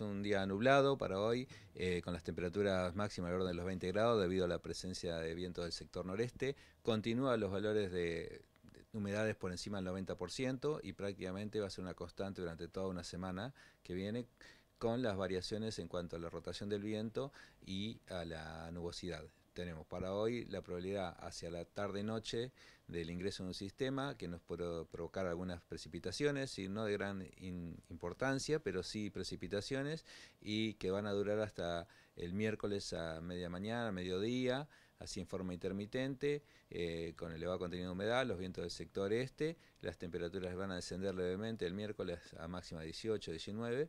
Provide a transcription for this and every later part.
un día nublado para hoy, eh, con las temperaturas máximas al orden de los 20 grados debido a la presencia de vientos del sector noreste. continúa los valores de humedades por encima del 90% y prácticamente va a ser una constante durante toda una semana que viene con las variaciones en cuanto a la rotación del viento y a la nubosidad tenemos para hoy la probabilidad hacia la tarde-noche del ingreso en un sistema que nos puede provocar algunas precipitaciones, y no de gran importancia, pero sí precipitaciones y que van a durar hasta el miércoles a media mañana, mediodía, así en forma intermitente, eh, con elevado contenido de humedad, los vientos del sector este, las temperaturas van a descender levemente el miércoles a máxima 18, 19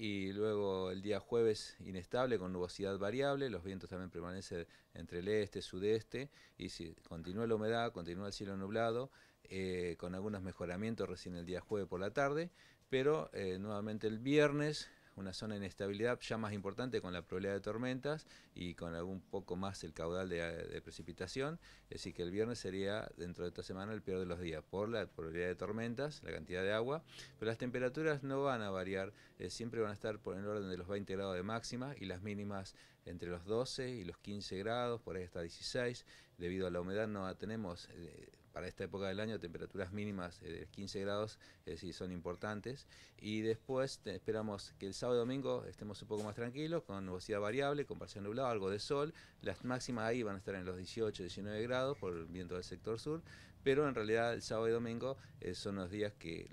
y luego el día jueves inestable con nubosidad variable, los vientos también permanecen entre el este, sudeste, y si continúa la humedad, continúa el cielo nublado, eh, con algunos mejoramientos recién el día jueves por la tarde, pero eh, nuevamente el viernes una zona de inestabilidad ya más importante con la probabilidad de tormentas y con algún poco más el caudal de, precipitación, es decir que el viernes sería dentro de esta semana el peor de los días por la probabilidad de tormentas, la cantidad de agua, pero las temperaturas no van a variar, eh, siempre van a estar por el orden de los 20 grados de máxima y las mínimas entre los 12 y los 15 grados, por ahí hasta 16, debido a la humedad no tenemos... Eh, para esta época del año temperaturas mínimas eh, de 15 grados, es son importantes. Y después esperamos que el sábado y domingo estemos un poco más tranquilos, con nubosidad variable, con parcial nublado, algo de sol. Las máximas ahí van a estar en los 18, 19 grados por el viento del sector sur, pero en realidad el sábado y domingo eh, son los días que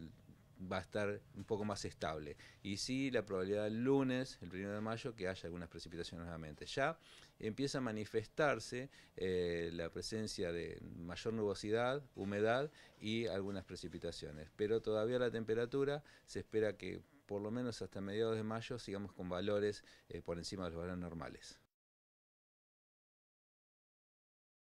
va a estar un poco más estable. Y sí, la probabilidad del lunes, el primero de mayo, que haya algunas precipitaciones nuevamente. Ya empieza a manifestarse eh, la presencia de mayor nubosidad, humedad y algunas precipitaciones. Pero todavía la temperatura se espera que por lo menos hasta mediados de mayo sigamos con valores eh, por encima de los valores normales.